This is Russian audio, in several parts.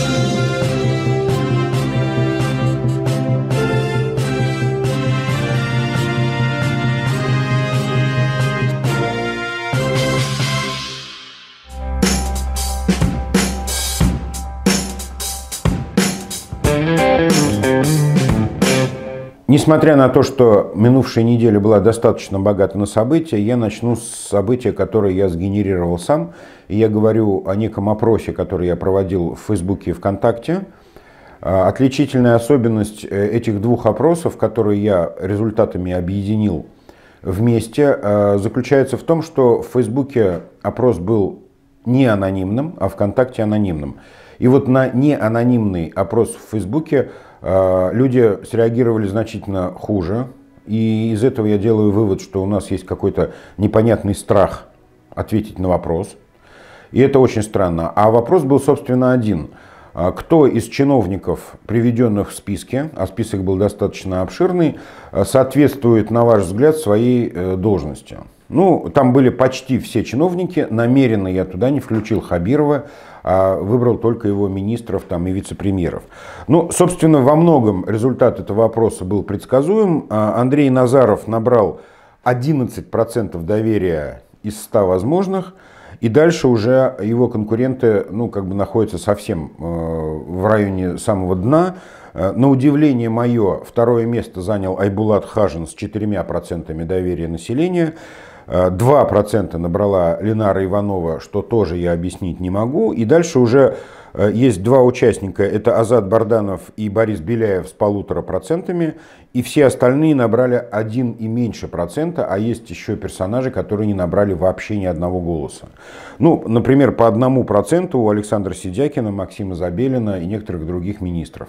Thank you. Несмотря на то, что минувшая неделя была достаточно богата на события, я начну с события, которое я сгенерировал сам. И я говорю о неком опросе, который я проводил в Фейсбуке и ВКонтакте. А, отличительная особенность э, этих двух опросов, которые я результатами объединил вместе, а, заключается в том, что в Фейсбуке опрос был не анонимным, а ВКонтакте анонимным. И вот на неанонимный опрос в Фейсбуке а, люди среагировали значительно хуже. И из этого я делаю вывод, что у нас есть какой-то непонятный страх ответить на вопрос. И это очень странно. А вопрос был, собственно, один. А, кто из чиновников, приведенных в списке, а список был достаточно обширный, а, соответствует, на ваш взгляд, своей э, должности? Ну, там были почти все чиновники. Намеренно я туда не включил Хабирова, а выбрал только его министров там, и вице-премьеров. Ну, собственно, во многом результат этого опроса был предсказуем. А, Андрей Назаров набрал 11% доверия из 100 возможных, и дальше уже его конкуренты ну, как бы находятся совсем э, в районе самого дна. Э, на удивление мое, второе место занял Айбулат Хажин с 4% доверия населения. 2% набрала Ленара Иванова, что тоже я объяснить не могу. И дальше уже э, есть два участника, это Азат Барданов и Борис Беляев с полутора процентами, и все остальные набрали один и меньше процента, а есть еще персонажи, которые не набрали вообще ни одного голоса. Ну, например, по одному проценту у Александра Сидякина, Максима Забелина и некоторых других министров.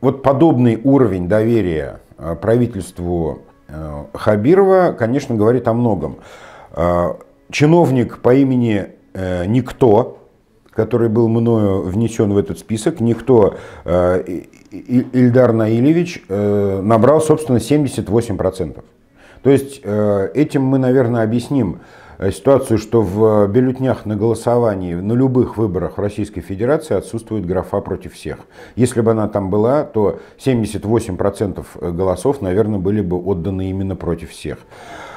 Вот подобный уровень доверия э, правительству Э, Хабирова, конечно, говорит о многом. Э, чиновник по имени э, Никто, который был мною внесен в этот список, Никто Ильдар Наилевич, набрал, собственно, 78%. То есть этим мы, наверное, объясним Э, ситуацию, что в э, бюллетнях на голосовании на любых выборах Российской Федерации отсутствует графа против всех. Если бы она там была, то 78% э, голосов, наверное, были бы отданы именно против всех.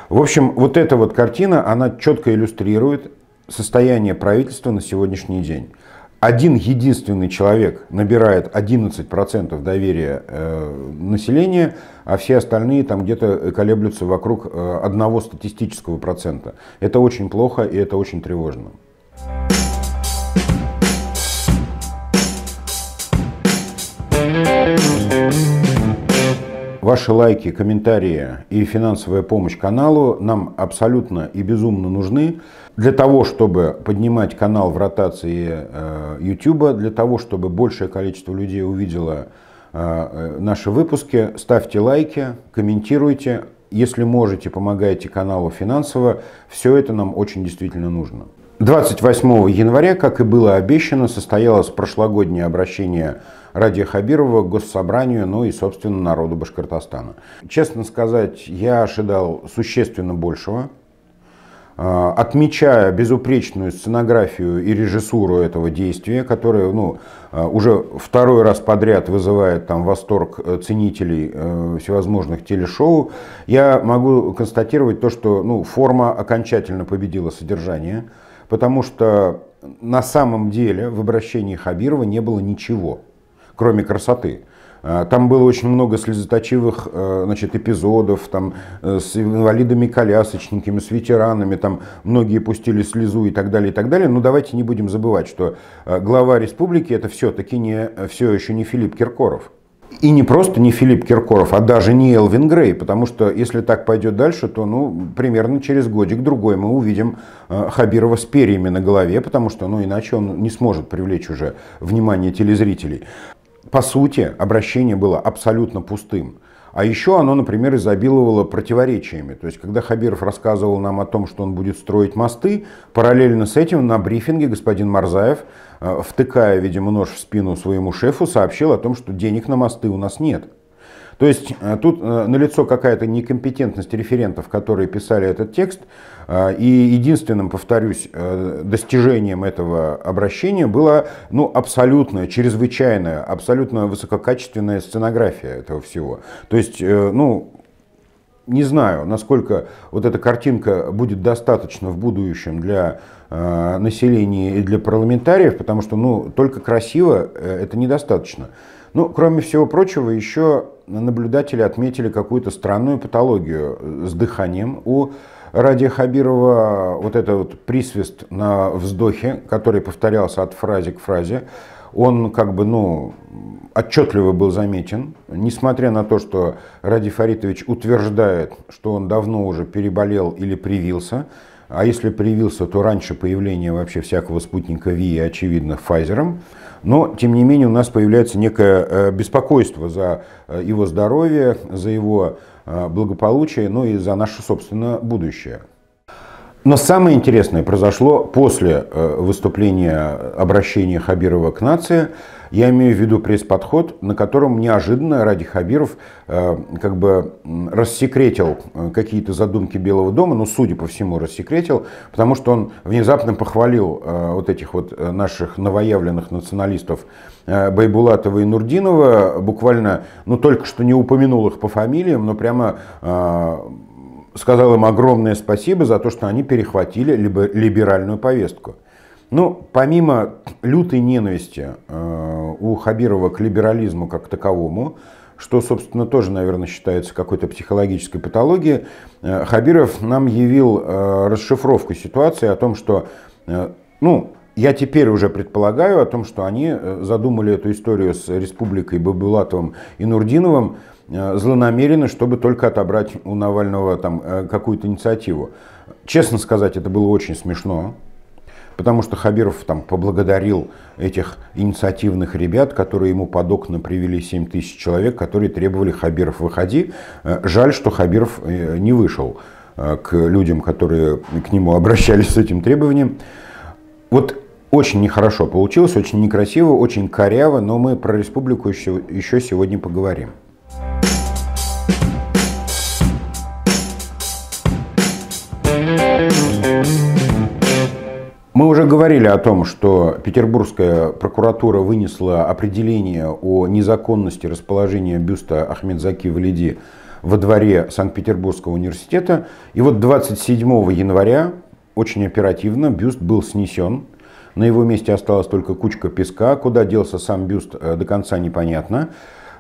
В общем, вот эта вот картина, она четко иллюстрирует состояние правительства на сегодняшний день один единственный человек набирает 11% доверия э, населения, а все остальные там где-то колеблются вокруг э, одного статистического процента. Это очень плохо и это очень тревожно. Ваши лайки, комментарии и финансовая помощь каналу нам абсолютно и безумно нужны для того, чтобы поднимать канал в ротации э, YouTube, для того, чтобы большее количество людей увидело э, наши выпуски. Ставьте лайки, комментируйте. Если можете, помогайте каналу финансово. Все это нам очень действительно нужно. 28 января, как и было обещано, состоялось прошлогоднее обращение Ради Хабирова к Госсобранию, ну и, собственно, народу Башкортостана. Честно сказать, я ожидал существенно большего. А, отмечая безупречную сценографию и режиссуру этого действия, которое ну, а, уже второй раз подряд вызывает там, восторг э, ценителей э, всевозможных телешоу, я могу констатировать то, что ну, форма окончательно победила содержание – потому что на самом деле в обращении Хабирова не было ничего, кроме красоты. А, там было очень много слезоточивых э, значит, эпизодов там, э, с инвалидами-колясочниками, с ветеранами, там многие пустили слезу и так далее, и так далее. Но давайте не будем забывать, что э, глава республики это все-таки не, все еще не Филипп Киркоров и не просто не Филипп Киркоров, а даже не Элвин Грей, потому что если так пойдет дальше, то ну, примерно через годик-другой мы увидим э, Хабирова с перьями на голове, потому что ну, иначе он не сможет привлечь уже внимание телезрителей. По сути, обращение было абсолютно пустым. А еще оно, например, изобиловало противоречиями. То есть, когда Хабиров рассказывал нам о том, что он будет строить мосты, параллельно с этим на брифинге господин Марзаев, э, втыкая, видимо, нож в спину своему шефу, сообщил о том, что денег на мосты у нас нет. То есть э, тут э, налицо какая-то некомпетентность референтов, которые писали этот текст. Э, и единственным, повторюсь, достижением этого обращения была ну, абсолютная, чрезвычайная, абсолютно высококачественная сценография этого всего. То есть, ну, не знаю, насколько вот эта картинка будет достаточно в будущем для э, населения и для парламентариев, потому что ну, только красиво э, это недостаточно. Ну, кроме всего прочего, еще наблюдатели отметили какую-то странную патологию с дыханием у Ради Хабирова вот этот вот присвист на вздохе, который повторялся от фразе к фразе, он как бы, ну, отчетливо был заметен, несмотря на то, что Ради Фаритович утверждает, что он давно уже переболел или привился, а если привился, то раньше появление вообще всякого спутника ВИИ очевидно, Файзером. Но, тем не менее, у нас появляется некое э, беспокойство за э, его здоровье, за его э, благополучие, ну и за наше, собственное будущее. Но самое интересное произошло после выступления обращения Хабирова к нации – я имею в виду пресс-подход, на котором неожиданно Ради Хабиров э, как бы рассекретил э, какие-то задумки Белого дома, ну, судя по всему, рассекретил, потому что он внезапно похвалил э, вот этих вот э, наших новоявленных националистов э, Байбулатова и Нурдинова, буквально, ну, только что не упомянул их по фамилиям, но прямо э, сказал им огромное спасибо за то, что они перехватили либо либеральную повестку. Ну, помимо лютой ненависти э, у Хабирова к либерализму как таковому, что, собственно, тоже, наверное, считается какой-то психологической патологией, э, Хабиров нам явил э, расшифровку ситуации о том, что, ну, я теперь уже предполагаю о том, что они задумали эту историю с Республикой Бабулатовым и Нурдиновым злонамеренно, чтобы только отобрать у Навального там какую-то инициативу. Честно сказать, это было очень смешно, потому что Хабиров там поблагодарил этих инициативных ребят, которые ему под окна привели 7 тысяч человек, которые требовали Хабиров выходи. Э, жаль, что Хабиров э, не вышел э, к людям, которые к нему обращались с этим требованием. Вот очень нехорошо получилось, очень некрасиво, очень коряво, но мы про республику еще, еще сегодня поговорим. Мы уже говорили о том, что Петербургская прокуратура вынесла определение о незаконности расположения бюста Ахмедзаки Валиди во дворе Санкт-Петербургского университета. И вот 27 января очень оперативно бюст был снесен. На его месте осталась только кучка песка. Куда делся сам бюст, э, до конца непонятно.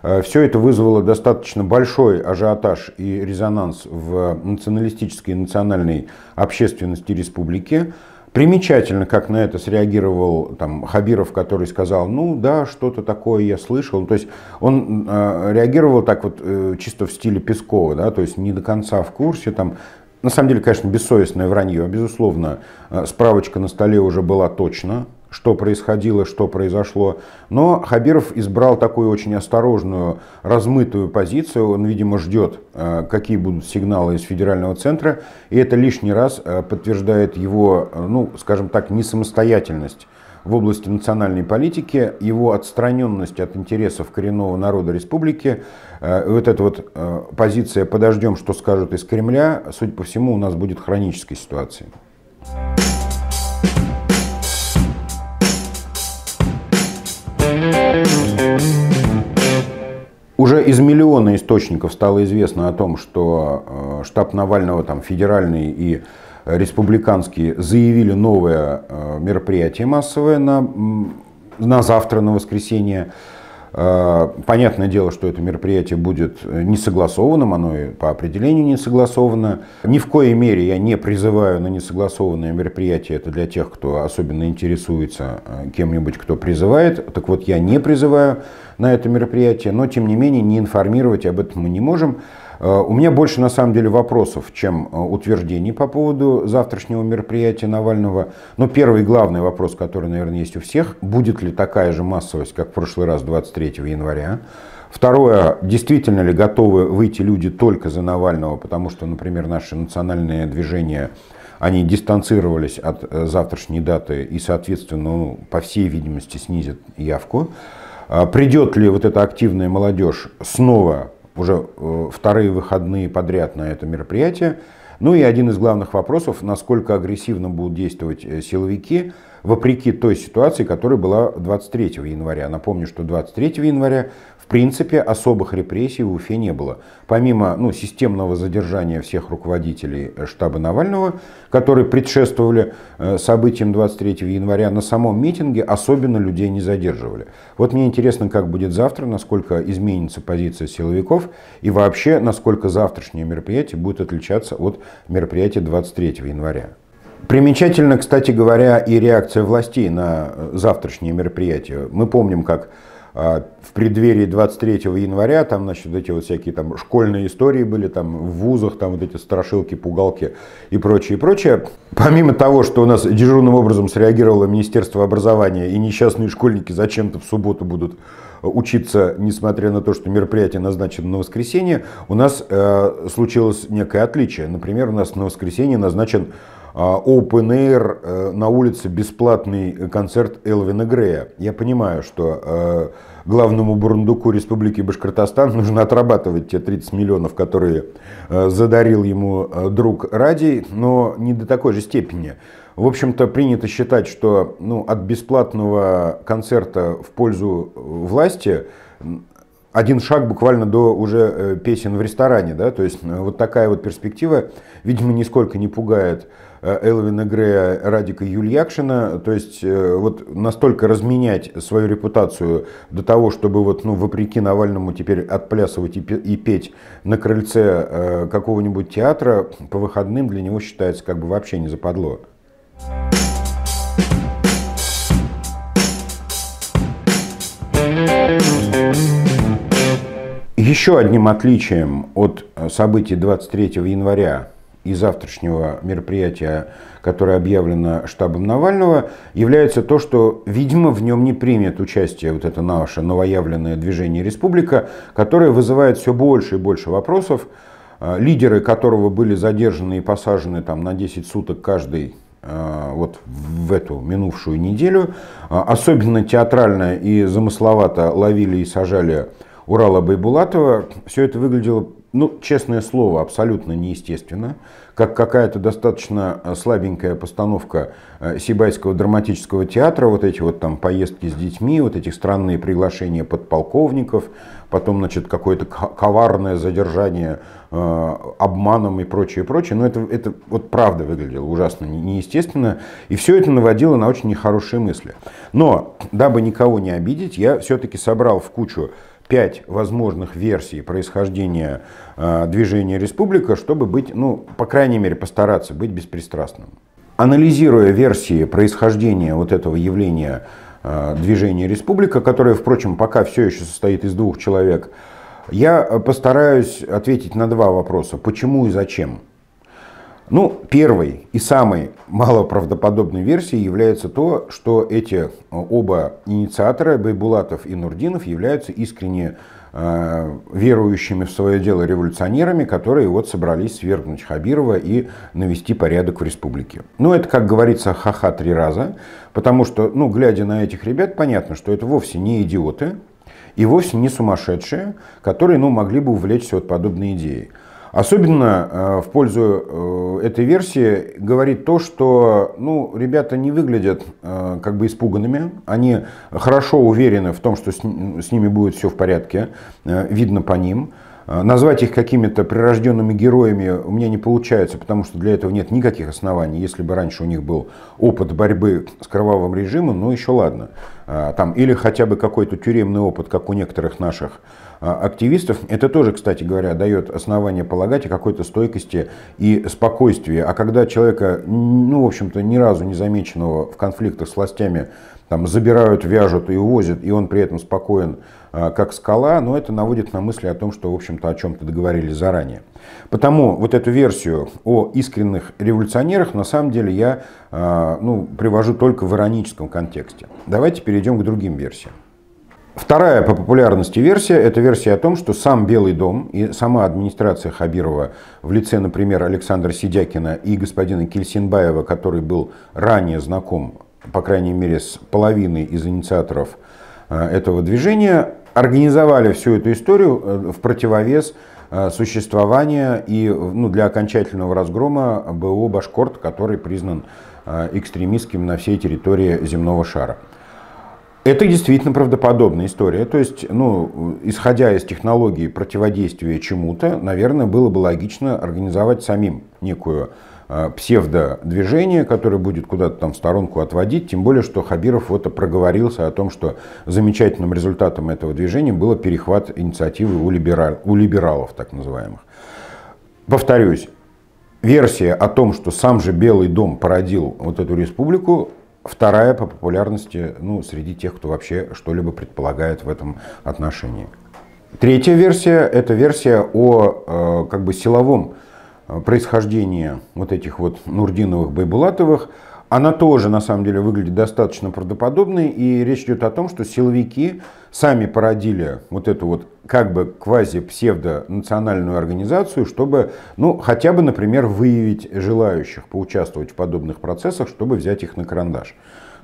Э, Все это вызвало достаточно большой ажиотаж и резонанс в националистической и национальной общественности республики. Примечательно, как на это среагировал там, Хабиров, который сказал, ну да, что-то такое я слышал. То есть он э, реагировал так вот э, чисто в стиле Пескова, да, то есть не до конца в курсе. Там, на самом деле, конечно, бессовестное вранье, безусловно, э, справочка на столе уже была точно, что происходило, что произошло. Но Хабиров избрал такую очень осторожную, размытую позицию. Он, видимо, ждет, э, какие будут сигналы из федерального центра. И это лишний раз э, подтверждает его, э, ну, скажем так, несамостоятельность в области национальной политики, его отстраненность от интересов коренного народа республики, вот эта вот позиция «подождем, что скажут из Кремля», судя по всему, у нас будет хронической ситуацией. Уже из миллиона источников стало известно о том, что э, штаб Навального, там, федеральный и республиканские, заявили новое э, мероприятие массовое на, на завтра, на воскресенье. Э, понятное дело, что это мероприятие будет э, несогласованным, оно и по определению не согласовано. Ни в коей мере я не призываю на несогласованное мероприятие. Это для тех, кто особенно интересуется э, кем-нибудь, кто призывает. Так вот, я не призываю на это мероприятие, но тем не менее не информировать об этом мы не можем. Э, у меня больше на самом деле вопросов, чем э, утверждений по поводу завтрашнего мероприятия Навального. Но первый главный вопрос, который, наверное, есть у всех, будет ли такая же массовость, как в прошлый раз 23 января? Второе, действительно ли готовы выйти люди только за Навального, потому что, например, наши национальные движения они дистанцировались от э, завтрашней даты и, соответственно, ну, по всей видимости, снизят явку. Придет ли вот эта активная молодежь снова уже э, вторые выходные подряд на это мероприятие. Ну и один из главных вопросов, насколько агрессивно будут действовать э, силовики, вопреки той ситуации, которая была 23 января. Напомню, что 23 января принципе, особых репрессий в Уфе не было. Помимо ну, системного задержания всех руководителей э, штаба Навального, которые предшествовали э, событиям 23 января на самом митинге, особенно людей не задерживали. Вот мне интересно, как будет завтра, насколько изменится позиция силовиков и вообще, насколько завтрашнее мероприятие будет отличаться от мероприятия 23 января. Примечательно, кстати говоря, и реакция властей на э, завтрашнее мероприятие. Мы помним, как а в преддверии 23 января, там, значит, эти вот всякие там школьные истории были, там, в вузах, там, вот эти страшилки, пугалки и прочее, и прочее. Помимо того, что у нас дежурным образом среагировало Министерство образования, и несчастные школьники зачем-то в субботу будут учиться, несмотря на то, что мероприятие назначено на воскресенье, у нас э, случилось некое отличие. Например, у нас на воскресенье назначен а, open Air э, на улице бесплатный э, концерт Элвина Грея. Я понимаю, что э, главному бурундуку Республики Башкортостан нужно отрабатывать те 30 миллионов, которые задарил ему друг Радий, но не до такой же степени. В общем-то, принято считать, что ну, от бесплатного концерта в пользу власти один шаг буквально до уже песен в ресторане. Да? То есть вот такая вот перспектива, видимо, нисколько не пугает Э, Элвина Грея, Радика Юльякшина. То есть э, вот настолько разменять свою репутацию до того, чтобы вот, ну, вопреки Навальному теперь отплясывать и, петь на крыльце э, какого-нибудь театра по выходным для него считается как бы вообще не западло. Еще одним отличием от событий 23 января и завтрашнего мероприятия, которое объявлено штабом Навального, является то, что, видимо, в нем не примет участие вот это наше новоявленное движение «Республика», которое вызывает все больше и больше вопросов, а, лидеры которого были задержаны и посажены там, на 10 суток каждый а, вот в эту минувшую неделю. А, особенно театрально и замысловато ловили и сажали Урала Байбулатова. Все это выглядело ну, честное слово, абсолютно неестественно, как какая-то достаточно э, слабенькая постановка э, Сибайского драматического театра, вот эти вот там поездки с детьми, вот эти странные приглашения подполковников, потом, значит, какое-то коварное задержание э, обманом и прочее, прочее. Но это, это вот правда выглядело ужасно неестественно, и все это наводило на очень нехорошие мысли. Но, дабы никого не обидеть, я все-таки собрал в кучу пять возможных версий происхождения э, движения республика, чтобы быть, ну, по крайней мере, постараться быть беспристрастным. Анализируя версии происхождения вот этого явления э, движения республика, которое, впрочем, пока все еще состоит из двух человек, я э, постараюсь ответить на два вопроса. Почему и зачем? Ну, первой и самой малоправдоподобной версией является то, что эти э, оба инициатора, Байбулатов и Нурдинов, являются искренне э, верующими в свое дело революционерами, которые вот собрались свергнуть Хабирова и навести порядок в республике. Ну, это, как говорится, ха-ха три раза, потому что, ну, глядя на этих ребят, понятно, что это вовсе не идиоты и вовсе не сумасшедшие, которые, ну, могли бы увлечься от подобной идеи. Особенно э, в пользу э, этой версии говорит то, что ну, ребята не выглядят э, как бы испуганными, они хорошо уверены в том, что с, ними будет все в порядке, видно по ним. Назвать их какими-то прирожденными героями у меня не получается, потому что для этого нет никаких оснований. Если бы раньше у них был опыт борьбы с кровавым режимом, ну еще ладно. Там, или хотя бы какой-то тюремный опыт, как у некоторых наших а, активистов. Это тоже, кстати говоря, дает основание полагать о какой-то стойкости и спокойствии. А когда человека, ну, в общем-то, ни разу не замеченного в конфликтах с властями, там, забирают, вяжут и увозят, и он при этом спокоен, а, как скала, но ну, это наводит на мысли о том, что, в общем-то, о чем-то договорились заранее. Потому вот эту версию о искренних революционерах на самом деле я а, ну, привожу только в ироническом контексте. Давайте перейдем к другим версиям. Вторая по популярности версия – это версия о том, что сам Белый дом и сама администрация Хабирова в лице, например, Александра Сидякина и господина Кельсинбаева, который был ранее знаком, по крайней мере, с половиной из инициаторов э, этого движения, организовали всю эту историю э, в противовес э, существования и ну, для окончательного разгрома БО «Башкорт», который признан экстремистским на всей территории земного шара. Это действительно правдоподобная история. То есть, ну, исходя из технологии противодействия чему-то, наверное, было бы логично организовать самим некую а, псевдодвижение, которое будет куда-то там в сторонку отводить, тем более, что Хабиров вот проговорился о том, что замечательным результатом этого движения было перехват инициативы у, либерал, у либералов, так называемых. Повторюсь, версия о том, что сам же Белый дом породил вот эту республику, Вторая по популярности ну, среди тех, кто вообще что-либо предполагает в этом отношении. Третья версия – это версия о э, как бы силовом э, происхождении вот этих вот Нурдиновых, Байбулатовых – она тоже, на самом деле, выглядит достаточно правдоподобной. И речь идет о том, что силовики сами породили вот эту вот как бы квази-псевдонациональную организацию, чтобы, ну, хотя бы, например, выявить желающих поучаствовать в подобных процессах, чтобы взять их на карандаш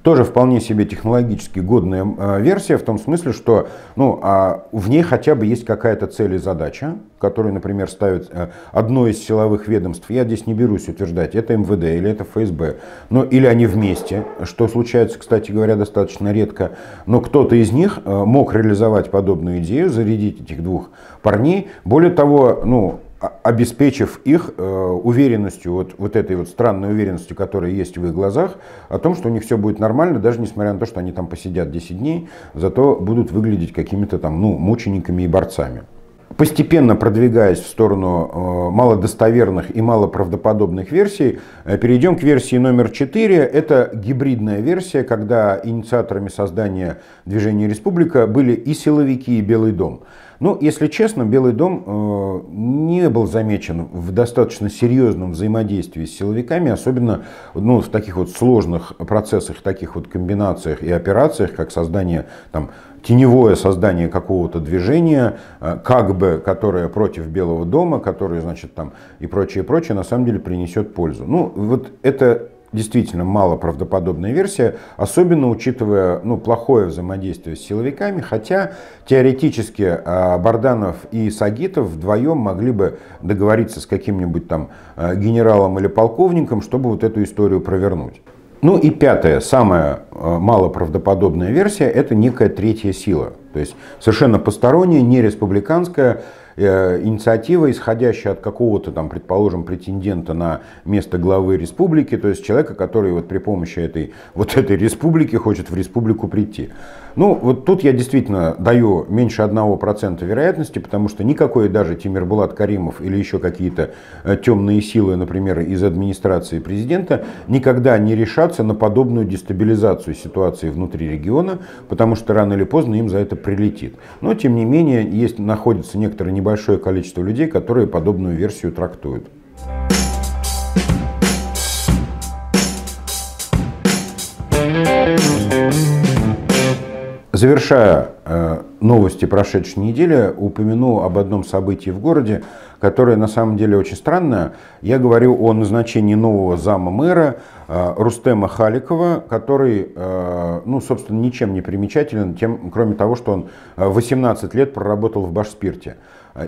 тоже вполне себе технологически годная э, версия, в том смысле, что ну, а в ней хотя бы есть какая-то цель и задача, которую, например, ставит э, одно из силовых ведомств. Я здесь не берусь утверждать, это МВД или это ФСБ, но или они вместе, что случается, кстати говоря, достаточно редко, но кто-то из них э, мог реализовать подобную идею, зарядить этих двух парней. Более того, ну, обеспечив их э, уверенностью, вот, вот этой вот странной уверенностью, которая есть в их глазах, о том, что у них все будет нормально, даже несмотря на то, что они там посидят 10 дней, зато будут выглядеть какими-то там, ну, мучениками и борцами. Постепенно продвигаясь в сторону э, малодостоверных и малоправдоподобных версий, э, перейдем к версии номер 4. Это гибридная версия, когда инициаторами создания движения «Республика» были и силовики, и Белый дом. Ну, если честно, Белый дом э, не был замечен в достаточно серьезном взаимодействии с силовиками, особенно ну, в таких вот сложных процессах, таких вот комбинациях и операциях, как создание там, теневое создание какого-то движения, э, как бы, которое против Белого дома, которое, значит, там и прочее, прочее, на самом деле принесет пользу. Ну, вот это действительно малоправдоподобная версия, особенно учитывая ну, плохое взаимодействие с силовиками, хотя теоретически э, Барданов и Сагитов вдвоем могли бы договориться с каким-нибудь там э, генералом или полковником, чтобы вот эту историю провернуть. Ну и пятая, самая э, малоправдоподобная версия, это некая третья сила. То есть совершенно посторонняя, не республиканская, Э, инициатива, исходящая от какого-то там, предположим, претендента на место главы республики, то есть человека, который вот при помощи этой, вот этой республики хочет в республику прийти. Ну, вот тут я действительно даю меньше одного процента вероятности, потому что никакой даже Тимирбулат Каримов или еще какие-то э, темные силы, например, из администрации президента, никогда не решатся на подобную дестабилизацию ситуации внутри региона, потому что рано или поздно им за это прилетит. Но, тем не менее, есть, находится некоторый небольшое количество людей, которые подобную версию трактуют. Завершая э, новости прошедшей недели, упомяну об одном событии в городе, которое на самом деле очень странное. Я говорю о назначении нового зама мэра э, Рустема Халикова, который, э, ну, собственно, ничем не примечателен, тем, кроме того, что он 18 э, лет проработал в Башспирте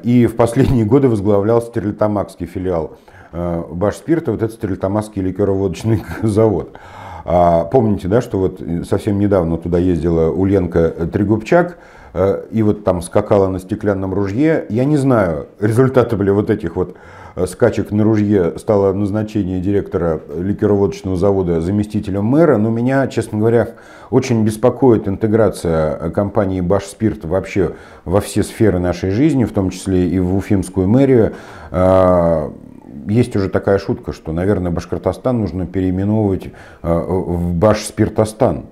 и в последние годы возглавлял стерлитамакский филиал Башспирта, вот этот стерлитамакский ликероводочный завод. А помните, да, что вот совсем недавно туда ездила Уленка Трегубчак, Э, и вот там скакала на стеклянном ружье. Я не знаю, результаты были вот этих вот э, скачек на ружье стало назначение директора ликероводочного завода заместителем мэра, но меня, честно говоря, очень беспокоит интеграция э, компании «Башспирт» вообще во все сферы нашей жизни, в том числе и в Уфимскую мэрию. Есть уже такая шутка, что, наверное, Башкортостан нужно переименовывать в Башспиртостан.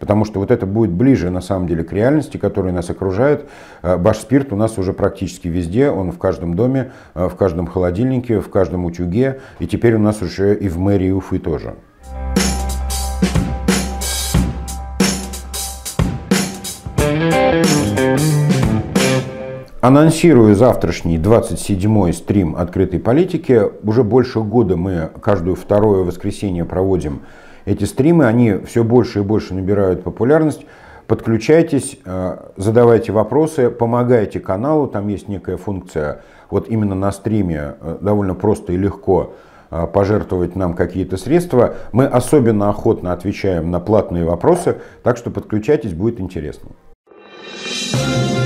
Потому что вот это будет ближе на самом деле к реальности, которая нас окружает. Э, Баш спирт у нас уже практически везде, он в каждом доме, э, в каждом холодильнике, в каждом утюге. И теперь у нас уже и в мэрии Уфы тоже. Анонсирую завтрашний 27-й стрим открытой политики. Уже больше года мы каждую второе воскресенье проводим эти стримы, они все больше и больше набирают популярность. Подключайтесь, э, задавайте вопросы, помогайте каналу, там есть некая функция, вот именно на стриме э, довольно просто и легко э, пожертвовать нам какие-то средства. Мы особенно охотно отвечаем на платные вопросы, так что подключайтесь, будет интересно. Thank you